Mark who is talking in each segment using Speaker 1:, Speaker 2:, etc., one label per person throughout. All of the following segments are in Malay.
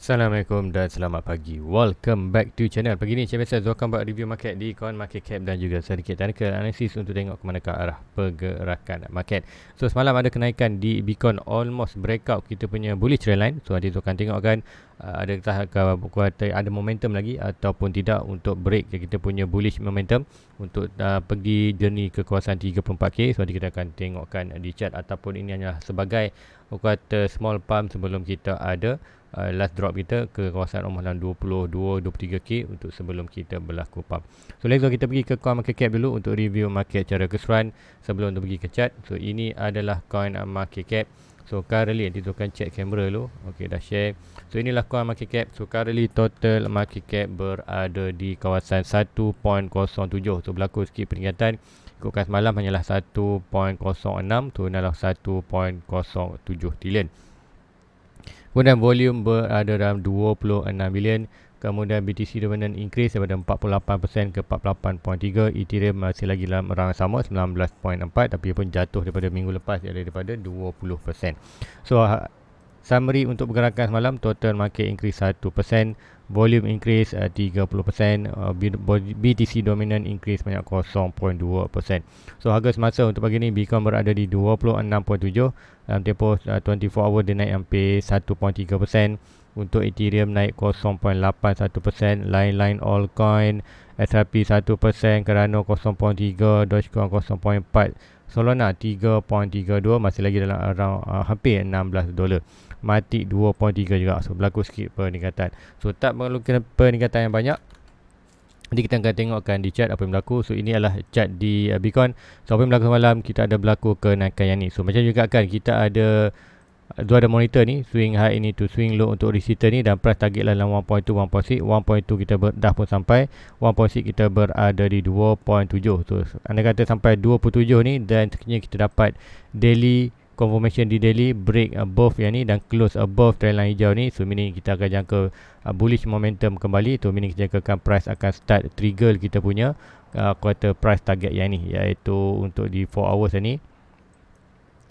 Speaker 1: Assalamualaikum dan selamat pagi Welcome back to channel Pagi ni macam biasa Zul akan buat review market di Coin Market Cap Dan juga sedikit technical analysis Untuk tengok ke mana ke arah pergerakan market So semalam ada kenaikan di Bitcoin Almost breakout kita punya bullish trend line So nanti Zul akan tengok kan uh, ada tahap ada momentum lagi ataupun tidak untuk break kita punya bullish momentum untuk uh, pergi journey ke kawasan 34k so nanti kita akan tengokkan di chart ataupun ini hanyalah sebagai kuat small pump sebelum kita ada uh, last drop kita ke kawasan Omah dalam 22-23K untuk sebelum kita berlaku pump. So let's go kita pergi ke coin market cap dulu untuk review market secara keseluruhan sebelum untuk pergi ke chart. So ini adalah coin market cap. So currently nanti tu kan check kamera dulu. Okey dah share. So inilah coin market cap. So currently total market cap berada di kawasan 1.07. So berlaku sikit peringatan ikutkan semalam hanyalah 1.06 tu so, adalah 1.07 trillion. Kemudian volume berada dalam 26 bilion. Kemudian BTC dominant increase daripada 48% ke 48.3. Ethereum masih lagi dalam rang sama 19.4 tapi pun jatuh daripada minggu lepas ada daripada 20%. So ha, summary untuk pergerakan semalam total market increase 1% volume increase uh, 30% uh, BTC dominant increase banyak 0.2% so harga semasa untuk pagi ni Bitcoin berada di 26.7 dalam tempoh uh, 24 hour dia naik hampir 1.3% untuk Ethereum naik 0.81%, lain-lain all coin SRP 1%, Cardano 0.3, Dogecoin 0.4, Solana 3.32 masih lagi dalam around uh, hampir 16 dolar. Matic 2.3 juga So berlaku sikit peningkatan So tak memerlukan peningkatan yang banyak Nanti kita akan tengokkan di chat apa yang berlaku So ini adalah chat di uh, Bitcoin So apa yang berlaku malam kita ada berlaku kenaikan yang ni So macam juga kan kita ada uh, Dua ada monitor ni Swing high ini to swing low untuk resistor ni Dan price target lah dalam 1.2, 1.6 1.2 kita ber, dah pun sampai 1.6 kita berada di 2.7 So anda kata sampai 27 ni Dan sekiranya kita dapat daily confirmation di daily break above yang ni dan close above trendline hijau ni so meaning kita akan jangka uh, bullish momentum kembali tu so, meaning kita jangkakan price akan start trigger kita punya uh, quarter price target yang ni iaitu untuk di 4 hours yang ni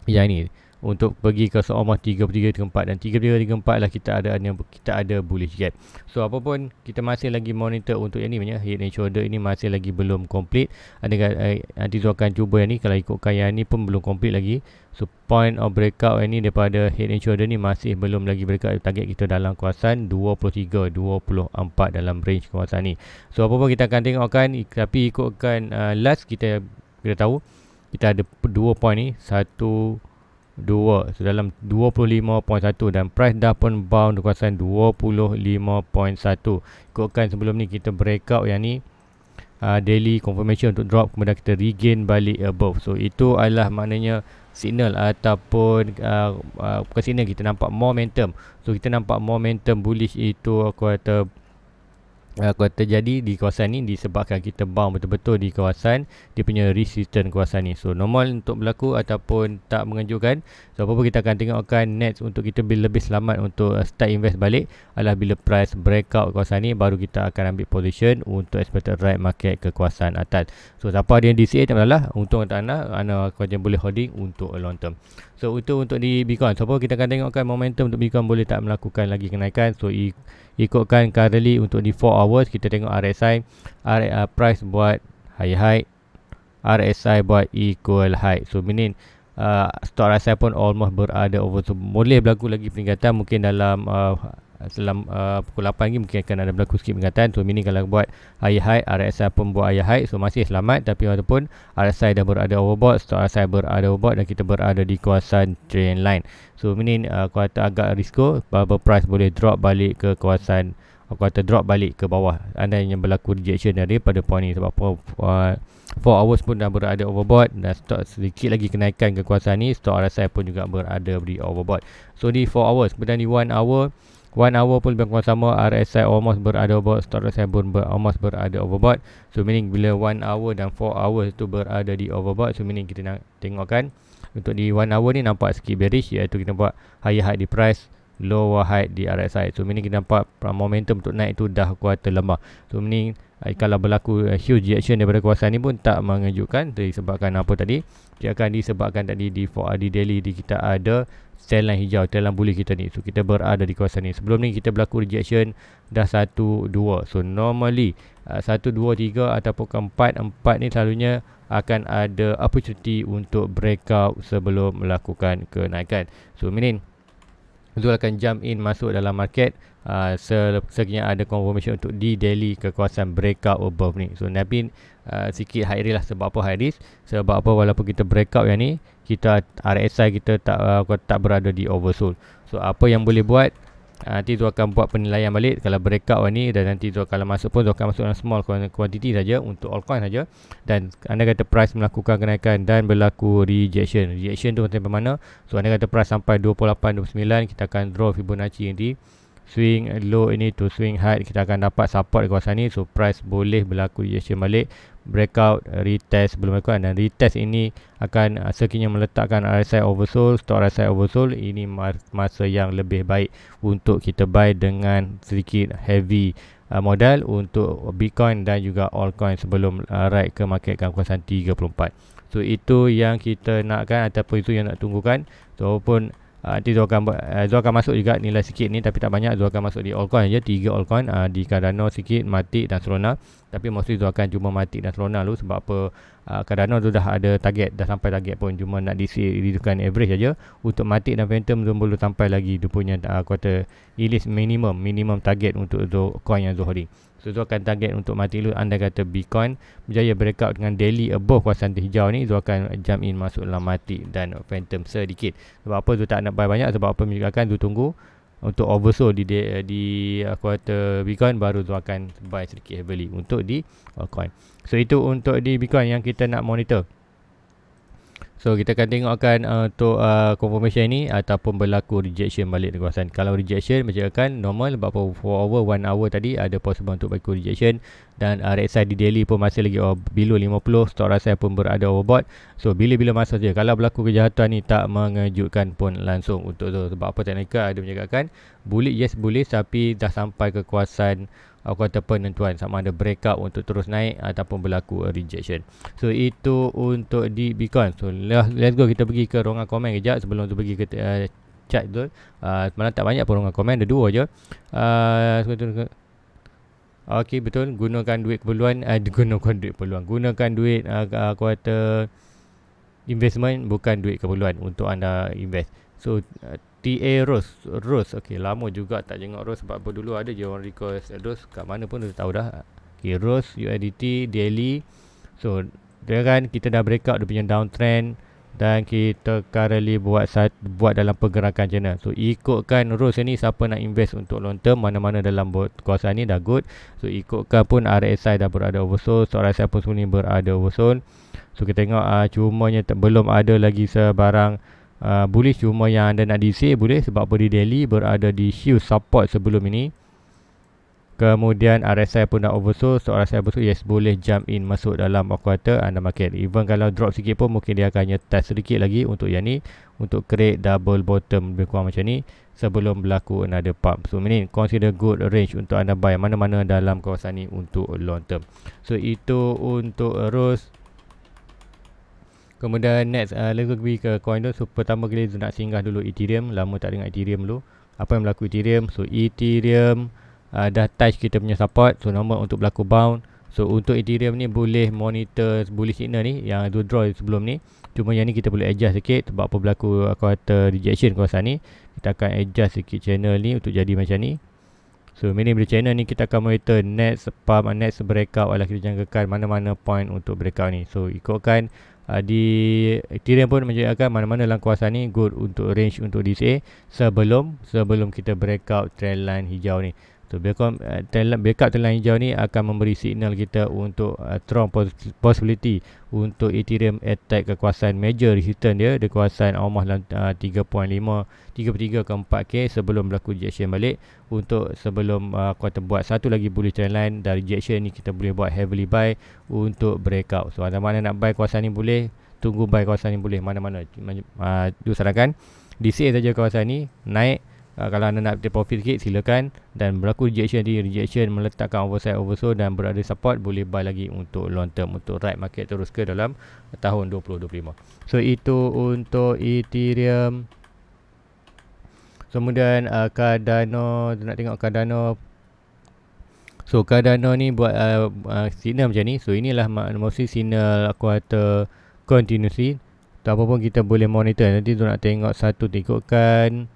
Speaker 1: yang ni untuk pergi ke Soomah 33 34 dan 33 34 lah kita ada yang kita ada bullish gap. Kan? So apa pun kita masih lagi monitor untuk yang ni punya head and shoulder ini masih lagi belum complete. Ada kan, eh, nanti tu akan cuba yang ni kalau ikutkan yang ni pun belum complete lagi. So point of breakout yang ni daripada head and shoulder ni masih belum lagi breakout target kita dalam kawasan 23 24 dalam range kawasan ni. So apa pun kita akan tengokkan tapi ikutkan uh, last kita kita tahu kita ada dua point ni satu 2 dalam 25.1 dan price dah pun bound di kawasan 25.1 ikutkan sebelum ni kita breakout yang ni uh, daily confirmation untuk drop kemudian kita regain balik above so itu adalah maknanya signal ataupun uh, uh, bukan signal kita nampak momentum so kita nampak momentum bullish itu kata. Eh, aku uh, terjadi di kawasan ni disebabkan kita bang betul-betul di kawasan dia punya resistance kawasan ni. So normal untuk berlaku ataupun tak menganjurkan. So apa-apa kita akan tengokkan next untuk kita bila lebih selamat untuk eh, start invest balik adalah bila price breakout kawasan ni baru kita akan ambil position untuk expected right market ke kawasan atas. So siapa ada yang DCA tak masalah. Untung tak anak anda kawasan yang boleh holding untuk long term. So itu untuk di Bitcoin. So apa kita akan tengokkan momentum untuk Bitcoin boleh tak melakukan lagi kenaikan. So ikutkan currently untuk di 4 hour hours kita tengok RSI R, uh, price buat high high RSI buat equal high so meaning uh, stock RSI pun almost berada over so boleh berlaku lagi peningkatan mungkin dalam uh, selam uh, pukul 8 lagi mungkin akan ada berlaku sikit peningkatan so meaning kalau buat high high RSI pun buat high high so masih selamat tapi walaupun RSI dah berada overbought stock RSI berada overbought dan kita berada di kawasan trend line so meaning uh, kuartal agak risiko berapa price boleh drop balik ke kawasan aku kata drop balik ke bawah anda yang berlaku rejection pada point ni sebab 4 uh, hours pun dah berada overbought dan stock sedikit lagi kenaikan kekuasaan ni stock RSI pun juga berada di overbought so di 4 hours kemudian di 1 hour 1 hour pun lebih kurang sama RSI almost berada overbought stock RSI pun ber, almost berada overbought so meaning bila 1 hour dan 4 hours tu berada di overbought so meaning kita nak tengokkan untuk di 1 hour ni nampak sikit bearish iaitu kita buat higher high di price lower height di RSI. So meaning kita nampak momentum untuk naik tu dah kuat lemah. So meaning eh, kalau berlaku eh, huge action daripada kuasa ni pun tak mengejutkan disebabkan apa tadi? Dia akan disebabkan tadi di 4RD daily di kita ada sell line hijau, sell line bullish kita ni. So kita berada di kuasa ni. Sebelum ni kita berlaku rejection dah 1 2. So normally 1 2 3 ataupun 4 4 ni selalunya akan ada opportunity untuk breakout sebelum melakukan kenaikan. So meaning Zul akan jump in masuk dalam market uh, sekiranya ada confirmation untuk di daily kekuasaan breakout above ni so nabi uh, sikit high risk lah sebab apa high risk sebab apa walaupun kita breakout yang ni kita RSI kita tak uh, tak berada di oversold so apa yang boleh buat Ah, nanti tu akan buat penilaian balik kalau breakout ni dan nanti tu kalau masuk pun tu akan masuk dalam small quantity saja untuk all coin saja dan anda kata price melakukan kenaikan dan berlaku rejection rejection tu macam mana so anda kata price sampai 28 29 kita akan draw Fibonacci nanti swing low ini to swing high kita akan dapat support di kawasan ni so price boleh berlaku reaction balik breakout uh, retest belum berlaku dan retest ini akan uh, sekiranya meletakkan RSI oversold stock RSI oversold ini masa yang lebih baik untuk kita buy dengan sedikit heavy uh, modal untuk Bitcoin dan juga altcoin sebelum uh, ride ke market ke kawasan 34 So itu yang kita nakkan ataupun itu yang nak tunggukan. So walaupun nanti ah, dia akan ah, dia akan masuk juga nilai sikit ni tapi tak banyak dia akan masuk di altcoin je tiga altcoin uh, ah, di Cardano sikit Matic dan Solana tapi mesti tu akan cuma mati dan Barcelona lu sebab apa uh, ah, Cardano tu dah ada target dah sampai target pun cuma nak DC dilakukan average aja untuk mati dan Phantom tu belum sampai lagi dia punya uh, quarter ilis minimum minimum target untuk Zoh, coin yang Zohri so tu akan target untuk mati lu anda kata Bitcoin berjaya breakout dengan daily above kawasan hijau ni tu akan jump in masuk dalam mati dan Phantom sedikit sebab apa tu tak nak buy banyak sebab apa akan tu tunggu untuk oversold di di, di uh, quarter Bitcoin baru tu akan buy sedikit heavily untuk di altcoin. Uh, so itu untuk di Bitcoin yang kita nak monitor. So kita akan tengokkan uh, untuk uh, confirmation ni ataupun berlaku rejection balik kawasan. Kalau rejection menjadikan normal about 4 hour 1 hour tadi ada possible untuk berlaku rejection dan uh, side di daily pun masih lagi oh, below 50 stock RSI pun berada overbought. So bila-bila masa saja kalau berlaku kejahatan ni tak mengejutkan pun langsung untuk tu. sebab apa technical ada menjadikan bullish yes bullish tapi dah sampai ke kawasan aku kata penentuan sama ada breakout untuk terus naik ataupun berlaku rejection. So itu untuk di Bitcoin. So let's go kita pergi ke ruangan komen kejap sebelum tu pergi ke uh, chat tu. Uh, ah, semalam tak banyak pun ruangan komen, ada dua je. Ah, uh, Okey betul gunakan duit keperluan uh, gunakan duit keperluan gunakan duit uh, aku kata investment bukan duit keperluan untuk anda invest. So uh, TA Rose Rose okey lama juga tak jengok Rose sebab dulu ada je orang request eh, Rose kat mana pun dia tahu dah okey Rose UIDT daily so dia kan kita dah breakout dia punya downtrend dan kita currently buat buat dalam pergerakan channel so ikutkan Rose ni siapa nak invest untuk long term mana-mana dalam kuasa ni dah good so ikutkan pun RSI dah berada oversold so RSI pun sebelum ni berada oversold so kita tengok uh, cumanya belum ada lagi sebarang Uh, boleh cuma yang anda nak DC boleh sebab apa di berada di Hughes support sebelum ini. Kemudian RSI pun dah oversold. So RSI oversold yes boleh jump in masuk dalam quarter anda market. Even kalau drop sikit pun mungkin dia akan test sedikit lagi untuk yang ni. Untuk create double bottom lebih kurang macam ni. Sebelum berlaku another pump. So ini consider good range untuk anda buy mana-mana dalam kawasan ini untuk long term. So itu untuk Rose. Kemudian next uh, Let's pergi ke coin tu So pertama kali tu nak singgah dulu Ethereum Lama tak dengar Ethereum dulu Apa yang berlaku Ethereum So Ethereum uh, Dah touch kita punya support So normal untuk berlaku bound So untuk Ethereum ni boleh monitor bullish signal ni yang do draw sebelum ni. Cuma yang ni kita boleh adjust sikit sebab apa berlaku uh, quarter rejection kawasan ni. Kita akan adjust sikit channel ni untuk jadi macam ni. So mini bila channel ni kita akan monitor next pump next breakout adalah kita jangkakan mana-mana point untuk breakout ni. So ikutkan uh, di Ethereum pun menunjukkan mana-mana dalam kawasan ni good untuk range untuk DCA sebelum sebelum kita breakout trend line hijau ni So backup eh, talent backup talent hijau ni akan memberi signal kita untuk uh, strong possibility untuk Ethereum attack kekuasaan major resistance dia kekuasaan Omah dalam uh, 3.5 33 ke 4k sebelum berlaku rejection balik untuk sebelum uh, eh, kuota buat satu lagi bullish trend line dari rejection ni kita boleh buat heavily buy untuk breakout. So anda mana nak buy kuasa ni boleh tunggu buy kuasa ni boleh mana-mana. Ah uh, dulu sarankan DCA saja kawasan ni naik uh, kalau anda nak take profit sikit silakan dan berlaku rejection di rejection meletakkan oversell oversold dan berada support boleh buy lagi untuk long term untuk ride market terus ke dalam tahun 2025 so itu untuk ethereum kemudian uh, cardano nak tengok cardano So Cardano ni buat uh, uh, signal macam ni. So inilah mesti signal quarter continuously. Tak apa pun kita boleh monitor. Nanti tu nak tengok satu tu ikutkan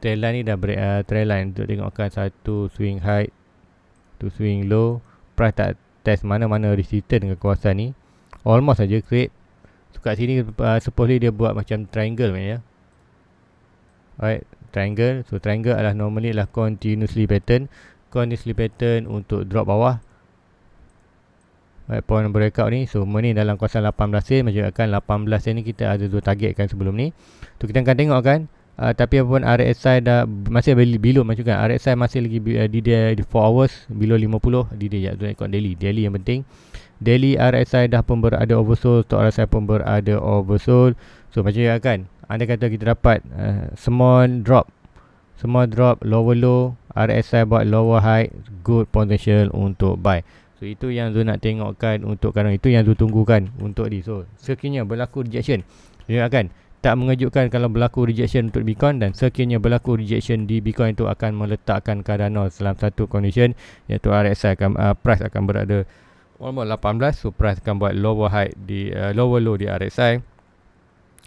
Speaker 1: trend line ni dah break uh, trend line untuk tengokkan satu swing high to swing low price tak test mana-mana resistance dengan kawasan ni almost saja create so kat sini uh, supposedly dia buat macam triangle maknanya ya. alright triangle so triangle adalah normally lah continuously pattern continuously pattern untuk drop bawah alright point breakout ni so money dalam kawasan 18 sen macam akan 18 sen ni kita ada dua target kan sebelum ni tu so, kita akan tengok kan uh, tapi apa pun RSI dah masih below macam kan RSI masih lagi uh, di dia di 4 hours below 50 di dia ya ikut daily daily yang penting daily RSI dah pun berada oversold stock RSI pun berada oversold so macam ya kan anda kata kita dapat uh, small drop semua drop lower low RSI buat lower high good potential untuk buy So itu yang Zul nak tengokkan untuk sekarang. Itu yang Zul tunggukan untuk di So sekiranya berlaku rejection. Ya akan tak mengejutkan kalau berlaku rejection untuk Bitcoin dan sekiranya berlaku rejection di Bitcoin itu akan meletakkan Cardano dalam satu condition iaitu RSI akan uh, price akan berada umur 18 so price akan buat lower high di uh, lower low di RSI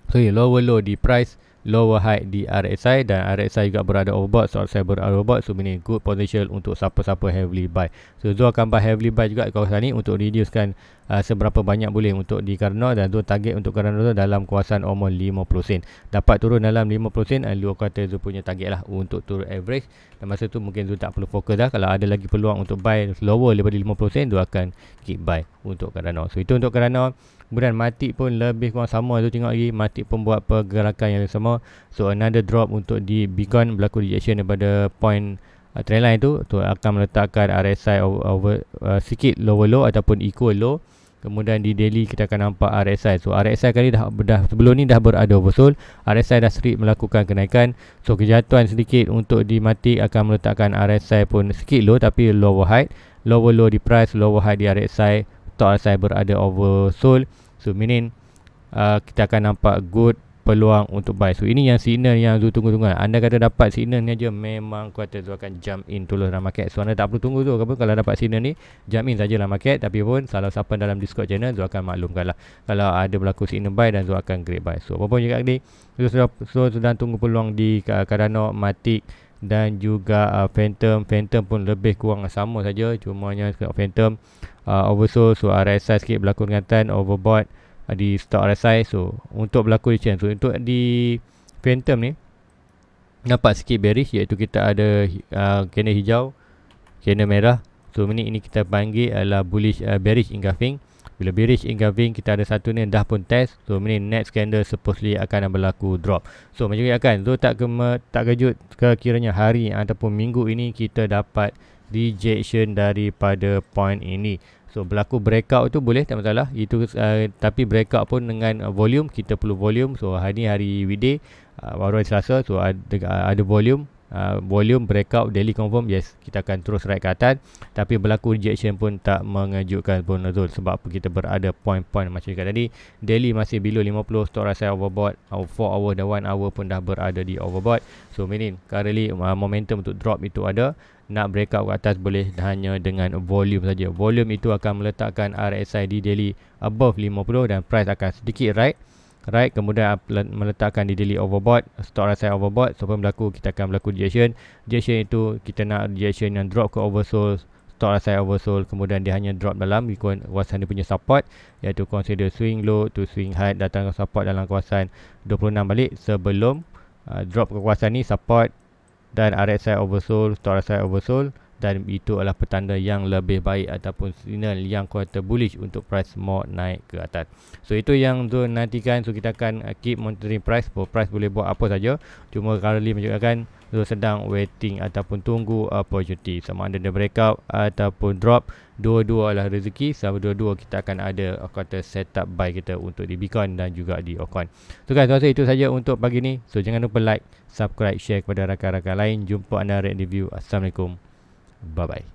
Speaker 1: so yeah, lower low di price lower high di RSI dan RSI juga berada overbought so saya berada overbought so meaning good potential untuk siapa-siapa heavily buy so Zul akan buy heavily buy juga di kawasan ni untuk reducekan uh, seberapa banyak boleh untuk di Karno dan Zul target untuk Karno tu dalam kawasan omong 50 sen dapat turun dalam 50 sen dan luar kata Zul punya target lah untuk turun average dan masa tu mungkin Zul tak perlu fokus dah kalau ada lagi peluang untuk buy lower daripada 50 sen Zul akan keep buy untuk Karno so itu untuk Karno Kemudian Matic pun lebih kurang sama tu tengok lagi Matic pun buat pergerakan yang sama So another drop untuk di Bitcoin berlaku rejection daripada point uh, trendline tu tu akan meletakkan RSI over, over uh, sikit lower low ataupun equal low Kemudian di daily kita akan nampak RSI. So RSI kali dah, dah sebelum ni dah berada oversold. RSI dah sering melakukan kenaikan. So kejatuhan sedikit untuk di matik akan meletakkan RSI pun sikit low tapi lower high. Lower low di price, lower high di RSI. Top RSI berada oversold. So meaning uh, kita akan nampak good peluang untuk buy. So ini yang signal yang Zul tunggu-tunggu. Anda kata dapat signal ni aja memang kuat Zul akan jump in terus dalam market. So anda tak perlu tunggu tu. apa kalau dapat signal ni jump in sajalah market tapi pun salah siapa dalam Discord channel Zul akan maklumkanlah kalau ada berlaku signal buy dan Zul akan grab buy. So apa pun juga ni Zul sudah sedang tunggu peluang di Cardano, Matic, dan juga uh, Phantom Phantom pun lebih kurang sama saja Cuma cumanya Phantom uh, oversold so RSI sikit berlaku dengan Tan overbought uh, di stock RSI so untuk berlaku di channel so untuk di Phantom ni nampak sikit bearish iaitu kita ada uh, kena uh, hijau kena merah so ini, ini kita panggil adalah bullish uh, bearish engulfing bila bearish hingga kita ada satu ni dah pun test. So ini next candle supposedly akan berlaku drop. So macam ni akan. So tak, kema, tak kejut ke kiranya hari ataupun minggu ini kita dapat rejection daripada point ini. So berlaku breakout tu boleh tak masalah. Itu uh, tapi breakout pun dengan volume kita perlu volume. So hari ni hari weekday uh, baru hari Selasa so ada, ada volume Uh, volume breakout daily confirm yes kita akan terus ride ke atas tapi berlaku rejection pun tak mengejutkan pun Azul sebab kita berada point-point macam dekat tadi daily masih below 50 stock rasa overbought 4 hour dan 1 hour pun dah berada di overbought so meaning currently uh, momentum untuk drop itu ada nak breakout ke atas boleh hanya dengan volume saja. Volume itu akan meletakkan RSI di daily above 50 dan price akan sedikit right right kemudian meletakkan di daily overbought stock rasa overbought so apa berlaku kita akan berlaku rejection rejection itu kita nak rejection yang drop ke oversold stock rasa oversold kemudian dia hanya drop dalam ikut kawasan dia punya support iaitu consider swing low to swing high datang ke support dalam kawasan 26 balik sebelum uh, drop ke kawasan ni support dan RSI oversold stock rasa oversold dan itu adalah petanda yang lebih baik ataupun signal yang kuat bullish untuk price more naik ke atas. So itu yang tu nantikan so kita akan uh, keep monitoring price so price boleh buat apa saja cuma currently menunjukkan So, sedang waiting ataupun tunggu uh, opportunity sama ada dia breakout ataupun drop dua-dua adalah rezeki sama dua-dua kita akan ada kata uh, setup buy kita untuk di Bitcoin dan juga di Ocon so guys rasa itu saja untuk pagi ni so jangan lupa like subscribe share kepada rakan-rakan lain jumpa anda rate review assalamualaikum Bye bye.